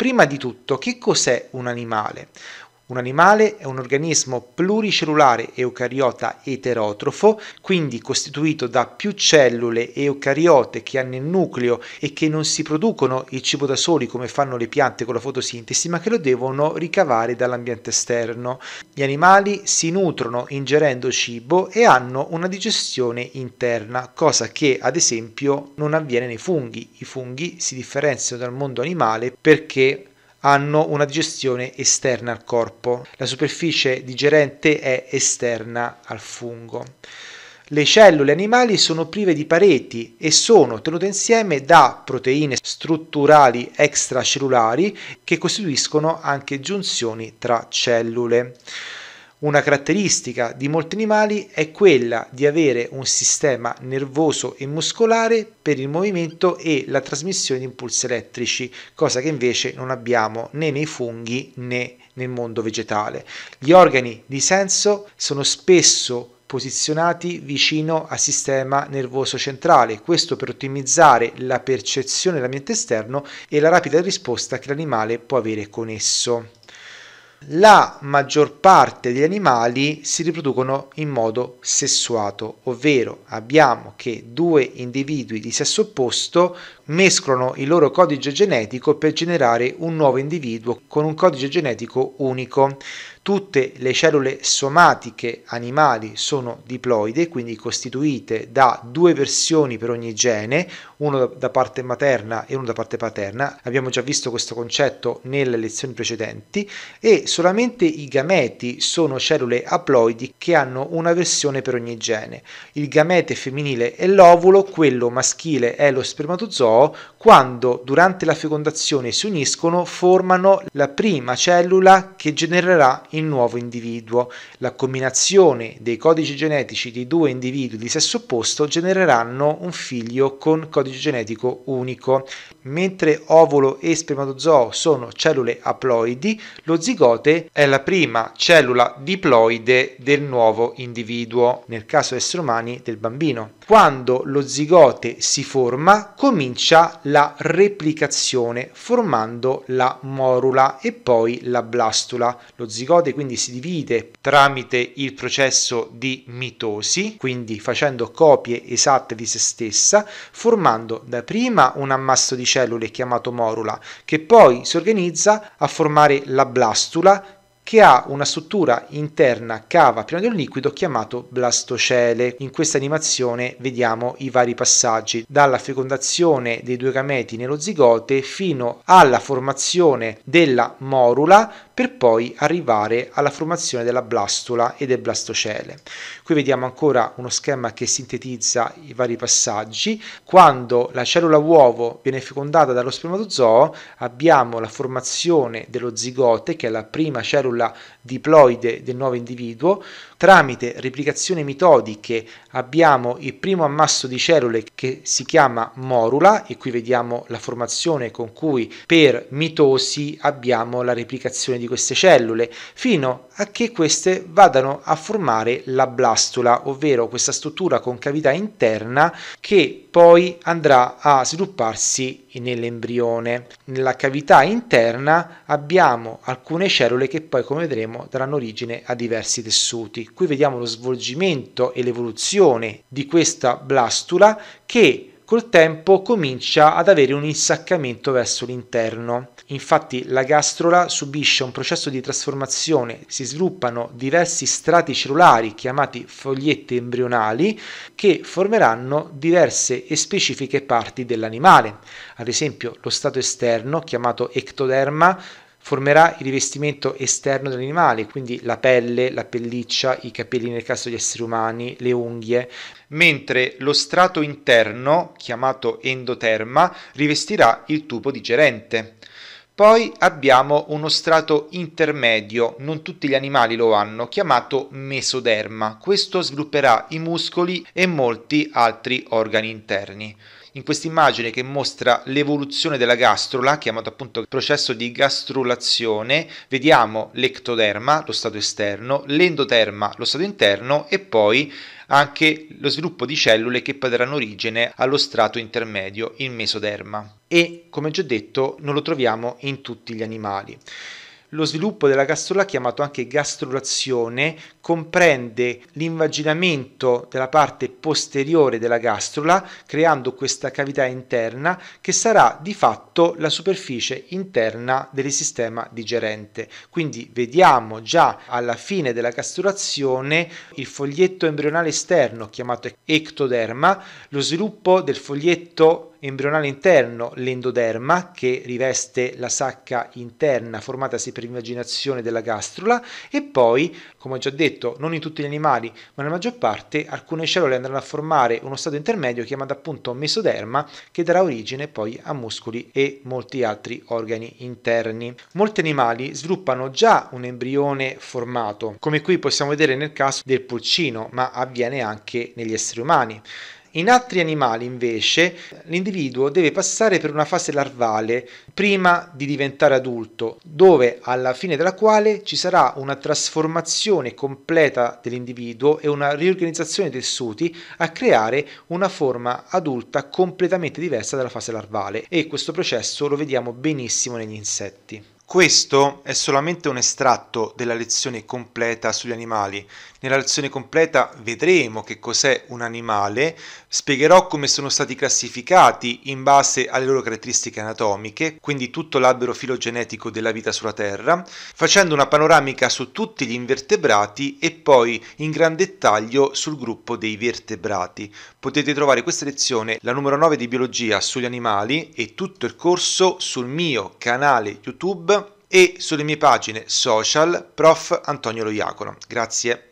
Prima di tutto, che cos'è un animale? Un animale è un organismo pluricellulare eucariota eterotrofo, quindi costituito da più cellule eucariote che hanno il nucleo e che non si producono il cibo da soli come fanno le piante con la fotosintesi, ma che lo devono ricavare dall'ambiente esterno. Gli animali si nutrono ingerendo cibo e hanno una digestione interna, cosa che ad esempio non avviene nei funghi. I funghi si differenziano dal mondo animale perché hanno una digestione esterna al corpo. La superficie digerente è esterna al fungo. Le cellule animali sono prive di pareti e sono tenute insieme da proteine strutturali extracellulari che costituiscono anche giunzioni tra cellule. Una caratteristica di molti animali è quella di avere un sistema nervoso e muscolare per il movimento e la trasmissione di impulsi elettrici, cosa che invece non abbiamo né nei funghi né nel mondo vegetale. Gli organi di senso sono spesso posizionati vicino al sistema nervoso centrale, questo per ottimizzare la percezione dell'ambiente esterno e la rapida risposta che l'animale può avere con esso la maggior parte degli animali si riproducono in modo sessuato, ovvero abbiamo che due individui di sesso opposto mescolano il loro codice genetico per generare un nuovo individuo con un codice genetico unico. Tutte le cellule somatiche animali sono diploide, quindi costituite da due versioni per ogni gene, uno da parte materna e uno da parte paterna. Abbiamo già visto questo concetto nelle lezioni precedenti e solamente i gameti sono cellule aploidi che hanno una versione per ogni gene. Il gamete femminile è l'ovulo, quello maschile è lo spermatozoo quando durante la fecondazione si uniscono, formano la prima cellula che genererà il nuovo individuo. La combinazione dei codici genetici di due individui di sesso opposto genereranno un figlio con codice genetico unico. Mentre ovolo e spermatozoo sono cellule aploidi, lo zigote è la prima cellula diploide del nuovo individuo, nel caso esseri umani del bambino. Quando lo zigote si forma, comincia effettuiccia la replicazione formando la morula e poi la blastula. Lo zigote quindi si divide tramite il processo di mitosi, quindi facendo copie esatte di se stessa, formando dapprima un ammasso di cellule chiamato morula, che poi si organizza a formare la blastula che ha una struttura interna cava prima di un liquido chiamato blastocele. In questa animazione vediamo i vari passaggi, dalla fecondazione dei due gameti nello zigote fino alla formazione della morula per poi arrivare alla formazione della blastula e del blastocele. Qui vediamo ancora uno schema che sintetizza i vari passaggi. Quando la cellula uovo viene fecondata dallo spermatozoo abbiamo la formazione dello zigote che è la prima cellula diploide del nuovo individuo. Tramite replicazioni mitodiche abbiamo il primo ammasso di cellule che si chiama morula e qui vediamo la formazione con cui per mitosi abbiamo la replicazione di queste cellule, fino a che queste vadano a formare la blastula, ovvero questa struttura con cavità interna che poi andrà a svilupparsi nell'embrione. Nella cavità interna abbiamo alcune cellule che poi, come vedremo, daranno origine a diversi tessuti. Qui vediamo lo svolgimento e l'evoluzione di questa blastula che col tempo comincia ad avere un insaccamento verso l'interno. Infatti la gastrola subisce un processo di trasformazione, si sviluppano diversi strati cellulari chiamati fogliette embrionali che formeranno diverse e specifiche parti dell'animale, ad esempio lo stato esterno chiamato ectoderma Formerà il rivestimento esterno dell'animale, quindi la pelle, la pelliccia, i capelli nel caso degli esseri umani, le unghie, mentre lo strato interno, chiamato endoterma, rivestirà il tubo digerente. Poi abbiamo uno strato intermedio, non tutti gli animali lo hanno, chiamato mesoderma. Questo svilupperà i muscoli e molti altri organi interni in questa immagine che mostra l'evoluzione della gastrula, chiamato appunto processo di gastrulazione, vediamo l'ectoderma, lo stato esterno, l'endoterma, lo stato interno e poi anche lo sviluppo di cellule che poi daranno origine allo strato intermedio, il mesoderma. E come già detto non lo troviamo in tutti gli animali. Lo sviluppo della gastrula, chiamato anche gastrulazione, comprende l'invaginamento della parte posteriore della gastrula, creando questa cavità interna che sarà di fatto la superficie interna del sistema digerente. Quindi vediamo già alla fine della gastrulazione il foglietto embrionale esterno, chiamato ectoderma, lo sviluppo del foglietto embrionale interno, l'endoderma, che riveste la sacca interna formatasi per invaginazione della gastrula e poi, come ho già detto, non in tutti gli animali, ma nella maggior parte, alcune cellule andranno a formare uno stato intermedio chiamato appunto mesoderma, che darà origine poi a muscoli e molti altri organi interni. Molti animali sviluppano già un embrione formato, come qui possiamo vedere nel caso del pulcino, ma avviene anche negli esseri umani. In altri animali invece l'individuo deve passare per una fase larvale prima di diventare adulto, dove alla fine della quale ci sarà una trasformazione completa dell'individuo e una riorganizzazione dei tessuti a creare una forma adulta completamente diversa dalla fase larvale e questo processo lo vediamo benissimo negli insetti. Questo è solamente un estratto della lezione completa sugli animali. Nella lezione completa vedremo che cos'è un animale, spiegherò come sono stati classificati in base alle loro caratteristiche anatomiche, quindi tutto l'albero filogenetico della vita sulla Terra, facendo una panoramica su tutti gli invertebrati e poi in gran dettaglio sul gruppo dei vertebrati. Potete trovare questa lezione, la numero 9 di biologia sugli animali e tutto il corso sul mio canale YouTube e sulle mie pagine social prof Antonio Lo Iacono. Grazie.